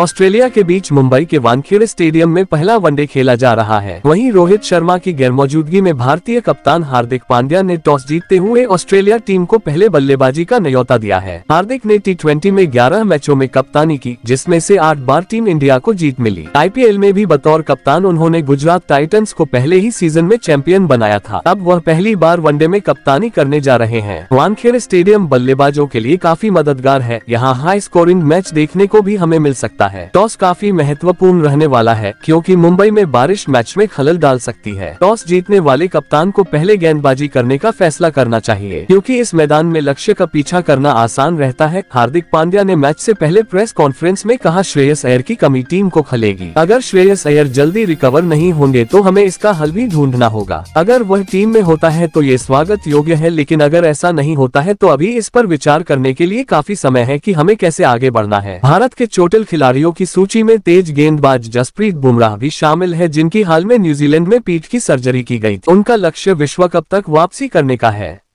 Australia के बीच मुंबई के Wankhede stadium में पहला वनडे खेला जा रहा है वहीं रोहित शर्मा की गैर मौजूदगी में भारतीय कप्तान हार्दिक पांड्या ने टॉस जीतते हुए ऑस्ट्रेलिया टीम को पहले बल्लेबाजी का न्योता दिया है हार्दिक ने टी में ग्यारह मैचों में कप्तानी की जिसमे ऐसी आठ बार टीम इंडिया को जीत मिली आई में भी बतौर कप्तान उन्होंने गुजरात टाइटन्स को पहले ही सीजन में चैंपियन बनाया था अब वह पहली बार वनडे में कप्तानी करने जा रहे हैं वानखेड़े स्टेडियम बल्लेबाजों के लिए काफी मददगार है यहाँ हाई स्कोरिंग मैच देखने को भी हमें मिल सकता है है टॉस काफी महत्वपूर्ण रहने वाला है क्योंकि मुंबई में बारिश मैच में खलल डाल सकती है टॉस जीतने वाले कप्तान को पहले गेंदबाजी करने का फैसला करना चाहिए क्योंकि इस मैदान में लक्ष्य का पीछा करना आसान रहता है हार्दिक पांड्या ने मैच से पहले प्रेस कॉन्फ्रेंस में कहा श्रेयस अयर की कमी टीम को खलेगी अगर श्रेयस अयर जल्दी रिकवर नहीं होंगे तो हमें इसका हल भी ढूंढना होगा अगर वह टीम में होता है तो ये स्वागत योग्य है लेकिन अगर ऐसा नहीं होता है तो अभी इस पर विचार करने के लिए काफी समय है की हमें कैसे आगे बढ़ना है भारत के चोटिल खिलाड़ी खिलाड़ियों की सूची में तेज गेंदबाज जसप्रीत बुमराह भी शामिल है जिनकी हाल में न्यूजीलैंड में पीठ की सर्जरी की गई थी उनका लक्ष्य विश्व कप तक वापसी करने का है